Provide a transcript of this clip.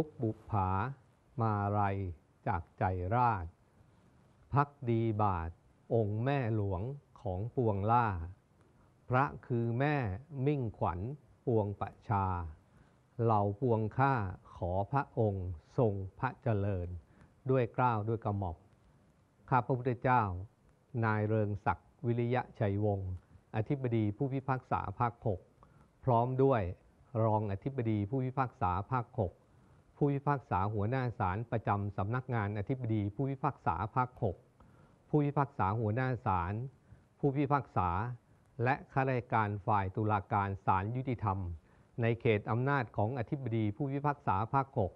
ทุกบุผา มาไรจากใจราชพักดีบาทองค์แม่หลวงของปวงล่า พระคือแม่มิ่งขวัญปวงประชาเหล่าปวงข้าขอพระองค์ทรงพระเจริญ ด้วยกล้าวด้วยกระหม่อมข้าพระพุทธเจ้า นายเริงศักดิ์วิริยะชัยวงศ์ อธิบดีผู้พิพากษาภาคหกพร้อมด้วยรองอธิบดีผู้พิพากษาภาคหกผู้พิพากษาหัวหน้าศาลประจำสำนักงานอธิบดีผู้พิพากษาภาค 6 ผู้พิพากษาหัวหน้าศาล ผู้พิพากษา และข้าราชการฝ่ายตุลาการศาลยุติธรรม ในเขตอำนาจของอธิบดีผู้พิพากษาภาค6